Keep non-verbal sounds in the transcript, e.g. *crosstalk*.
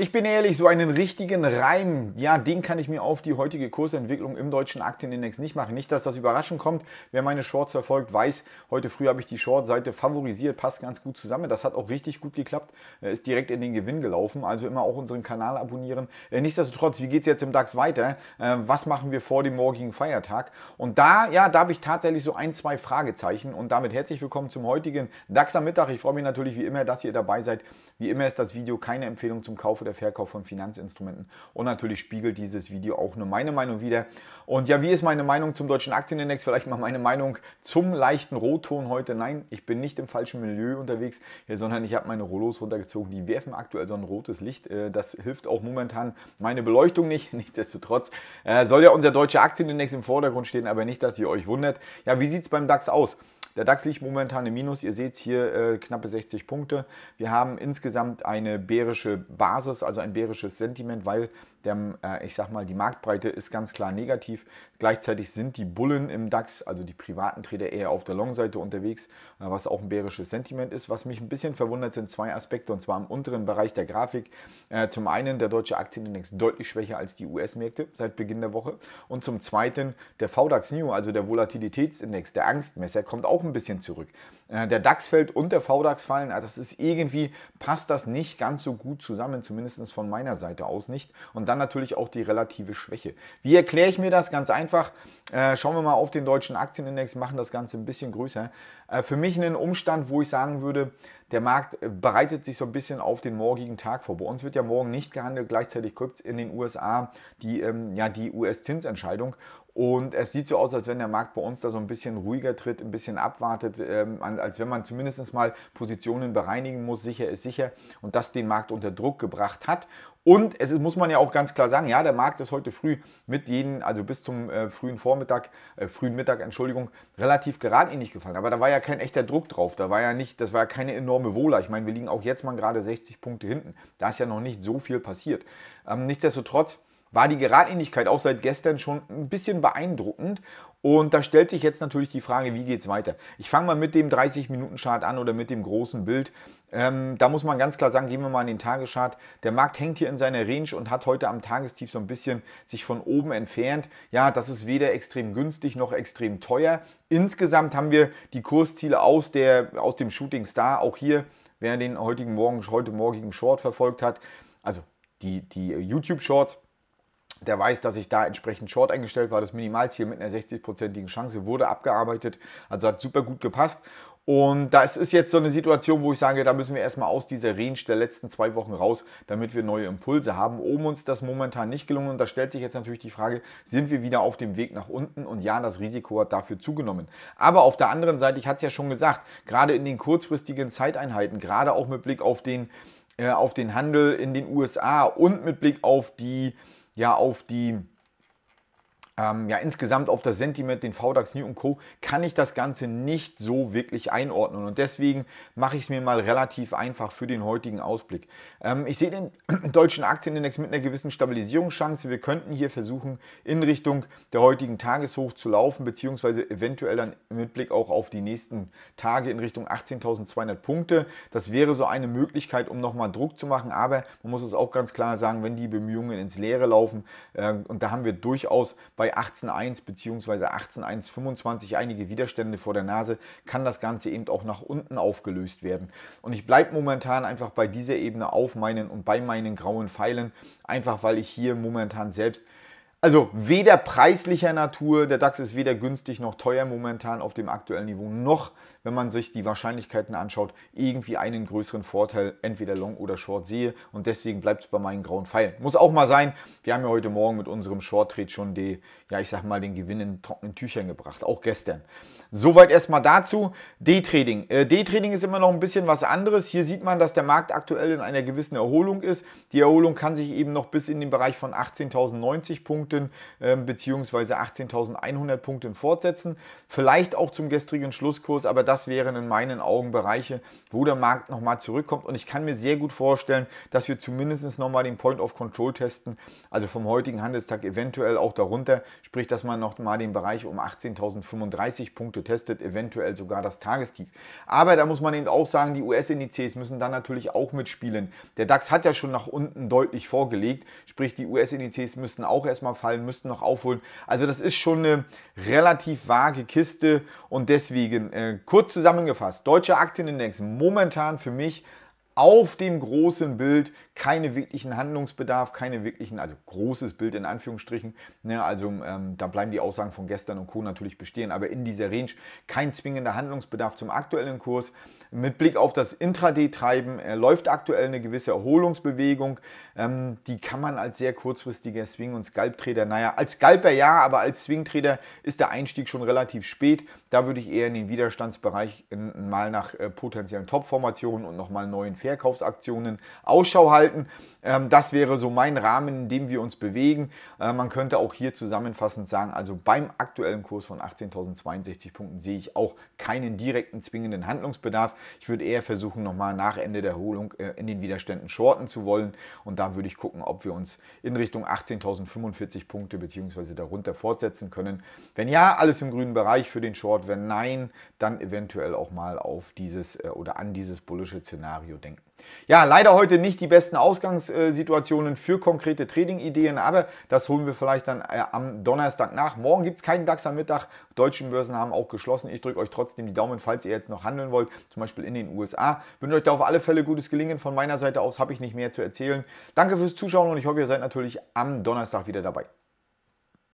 Ich bin ehrlich, so einen richtigen Reim, ja, den kann ich mir auf die heutige Kursentwicklung im deutschen Aktienindex nicht machen. Nicht, dass das überraschend kommt. Wer meine Shorts verfolgt, weiß, heute früh habe ich die Short-Seite favorisiert, passt ganz gut zusammen. Das hat auch richtig gut geklappt, ist direkt in den Gewinn gelaufen. Also immer auch unseren Kanal abonnieren. Äh, nichtsdestotrotz, wie geht es jetzt im DAX weiter? Äh, was machen wir vor dem morgigen Feiertag? Und da, ja, da habe ich tatsächlich so ein, zwei Fragezeichen. Und damit herzlich willkommen zum heutigen DAX am Mittag. Ich freue mich natürlich wie immer, dass ihr dabei seid. Wie immer ist das Video keine Empfehlung zum Kauf oder der Verkauf von Finanzinstrumenten. Und natürlich spiegelt dieses Video auch nur meine Meinung wider. Und ja, wie ist meine Meinung zum deutschen Aktienindex? Vielleicht mal meine Meinung zum leichten Rotton heute. Nein, ich bin nicht im falschen Milieu unterwegs, sondern ich habe meine Rollos runtergezogen. Die werfen aktuell so ein rotes Licht. Äh, das hilft auch momentan meine Beleuchtung nicht. *laughs* Nichtsdestotrotz äh, soll ja unser deutscher Aktienindex im Vordergrund stehen, aber nicht, dass ihr euch wundert. Ja, wie sieht es beim DAX aus? Der DAX liegt momentan im Minus. Ihr seht es hier äh, knappe 60 Punkte. Wir haben insgesamt eine bärische Basis, also ein bärisches Sentiment, weil der, äh, ich sag mal, die Marktbreite ist ganz klar negativ. Gleichzeitig sind die Bullen im DAX, also die privaten Trader, eher auf der Long-Seite unterwegs, äh, was auch ein bärisches Sentiment ist. Was mich ein bisschen verwundert, sind zwei Aspekte, und zwar im unteren Bereich der Grafik. Äh, zum einen der deutsche Aktienindex deutlich schwächer als die US-Märkte seit Beginn der Woche. Und zum zweiten der VDAX New, also der Volatilitätsindex, der Angstmesser, kommt auch ein bisschen zurück. Äh, der DAX fällt und der VDAX fallen. Also das ist irgendwie, passt das nicht ganz so gut zusammen, zumindest von meiner Seite aus nicht. Und dann natürlich auch die relative Schwäche. Wie erkläre ich mir das? Ganz einfach. Äh, schauen wir mal auf den deutschen Aktienindex, machen das Ganze ein bisschen größer. Äh, für mich ein Umstand, wo ich sagen würde, der Markt äh, bereitet sich so ein bisschen auf den morgigen Tag vor. Bei uns wird ja morgen nicht gehandelt, gleichzeitig gibt es in den USA die, ähm, ja, die US-Zinsentscheidung. Und es sieht so aus, als wenn der Markt bei uns da so ein bisschen ruhiger tritt, ein bisschen abwartet, ähm, als wenn man zumindest mal Positionen bereinigen muss. Sicher ist sicher und das den Markt unter Druck gebracht hat. Und es ist, muss man ja auch ganz klar sagen, ja, der Markt ist heute früh mit jeden, also bis zum äh, frühen Vormittag, Nachmittag, äh, frühen Mittag, Entschuldigung, relativ geradlinig gefallen. Aber da war ja kein echter Druck drauf. Da war ja nicht, das war ja keine enorme Wohler. Ich meine, wir liegen auch jetzt mal gerade 60 Punkte hinten. Da ist ja noch nicht so viel passiert. Ähm, nichtsdestotrotz, war die Geradlinigkeit auch seit gestern schon ein bisschen beeindruckend. Und da stellt sich jetzt natürlich die Frage, wie geht es weiter? Ich fange mal mit dem 30-Minuten-Chart an oder mit dem großen Bild. Ähm, da muss man ganz klar sagen, gehen wir mal in den Tageschart. Der Markt hängt hier in seiner Range und hat heute am Tagestief so ein bisschen sich von oben entfernt. Ja, das ist weder extrem günstig noch extrem teuer. Insgesamt haben wir die Kursziele aus, der, aus dem Shooting Star. Auch hier, wer den heutigen Morgen, heute morgigen Short verfolgt hat, also die, die YouTube-Shorts, der weiß, dass ich da entsprechend short eingestellt war. Das Minimalziel mit einer 60-prozentigen Chance wurde abgearbeitet. Also hat super gut gepasst. Und das ist jetzt so eine Situation, wo ich sage, da müssen wir erstmal aus dieser Range der letzten zwei Wochen raus, damit wir neue Impulse haben. Oben uns das momentan nicht gelungen. Und da stellt sich jetzt natürlich die Frage, sind wir wieder auf dem Weg nach unten? Und ja, das Risiko hat dafür zugenommen. Aber auf der anderen Seite, ich hatte es ja schon gesagt, gerade in den kurzfristigen Zeiteinheiten, gerade auch mit Blick auf den, äh, auf den Handel in den USA und mit Blick auf die ja auf die ähm, ja insgesamt auf das Sentiment, den VDAX, New Co., kann ich das Ganze nicht so wirklich einordnen. Und deswegen mache ich es mir mal relativ einfach für den heutigen Ausblick. Ähm, ich sehe den *clears throat* deutschen Aktienindex mit einer gewissen Stabilisierungschance. Wir könnten hier versuchen, in Richtung der heutigen Tageshoch zu laufen, beziehungsweise eventuell dann mit Blick auch auf die nächsten Tage in Richtung 18.200 Punkte. Das wäre so eine Möglichkeit, um nochmal Druck zu machen. Aber man muss es auch ganz klar sagen, wenn die Bemühungen ins Leere laufen, äh, und da haben wir durchaus bei 18.1 bzw. 18.1.25 einige Widerstände vor der Nase kann das Ganze eben auch nach unten aufgelöst werden. Und ich bleibe momentan einfach bei dieser Ebene auf meinen und bei meinen grauen Pfeilen, einfach weil ich hier momentan selbst also weder preislicher Natur, der DAX ist weder günstig noch teuer momentan auf dem aktuellen Niveau, noch, wenn man sich die Wahrscheinlichkeiten anschaut, irgendwie einen größeren Vorteil, entweder Long oder Short sehe. Und deswegen bleibt es bei meinen grauen Pfeilen. Muss auch mal sein, wir haben ja heute Morgen mit unserem Short-Trade schon die, ja ich sag mal, den Gewinn in trockenen Tüchern gebracht, auch gestern. Soweit erstmal dazu. D-Trading. Äh, D-Trading ist immer noch ein bisschen was anderes. Hier sieht man, dass der Markt aktuell in einer gewissen Erholung ist. Die Erholung kann sich eben noch bis in den Bereich von 18.090 Punkten Punkten ähm, bzw. 18.100 Punkten fortsetzen. Vielleicht auch zum gestrigen Schlusskurs, aber das wären in meinen Augen Bereiche, wo der Markt nochmal zurückkommt. Und ich kann mir sehr gut vorstellen, dass wir zumindest nochmal den Point of Control testen, also vom heutigen Handelstag eventuell auch darunter, sprich, dass man nochmal den Bereich um 18.035 Punkte testet, eventuell sogar das Tagestief. Aber da muss man eben auch sagen, die US-Indizes müssen dann natürlich auch mitspielen. Der DAX hat ja schon nach unten deutlich vorgelegt, sprich, die US-Indizes müssten auch erstmal fallen, müssten noch aufholen. Also das ist schon eine relativ vage Kiste und deswegen äh, kurz zusammengefasst, deutscher Aktienindex momentan für mich auf dem großen Bild keine wirklichen Handlungsbedarf, keine wirklichen, also großes Bild in Anführungsstrichen. Ne, also ähm, da bleiben die Aussagen von gestern und Co. natürlich bestehen, aber in dieser Range kein zwingender Handlungsbedarf zum aktuellen Kurs. Mit Blick auf das Intraday-Treiben äh, läuft aktuell eine gewisse Erholungsbewegung. Ähm, die kann man als sehr kurzfristiger Swing- und Scalp-Trader, naja, als Scalper ja, aber als Swing-Trader ist der Einstieg schon relativ spät. Da würde ich eher in den Widerstandsbereich in, mal nach äh, potenziellen Top-Formationen und nochmal neuen Pferden Verkaufsaktionen Ausschau halten. Ähm, das wäre so mein Rahmen, in dem wir uns bewegen. Äh, man könnte auch hier zusammenfassend sagen, also beim aktuellen Kurs von 18.062 Punkten sehe ich auch keinen direkten zwingenden Handlungsbedarf. Ich würde eher versuchen, nochmal nach Ende der Erholung äh, in den Widerständen shorten zu wollen. Und da würde ich gucken, ob wir uns in Richtung 18.045 Punkte bzw. darunter fortsetzen können. Wenn ja, alles im grünen Bereich für den Short. Wenn nein, dann eventuell auch mal auf dieses äh, oder an dieses bullische Szenario denken denken. Ja, leider heute nicht die besten Ausgangssituationen für konkrete Trading-Ideen, aber das holen wir vielleicht dann äh, am Donnerstag nach. Morgen gibt es keinen DAX am Mittag. Deutsche Börsen haben auch geschlossen. Ich drücke euch trotzdem die Daumen, falls ihr jetzt noch handeln wollt, zum Beispiel in den USA. Ich Wünsche euch da auf alle Fälle gutes Gelingen. Von meiner Seite aus habe ich nicht mehr zu erzählen. Danke fürs Zuschauen und ich hoffe, ihr seid natürlich am Donnerstag wieder dabei.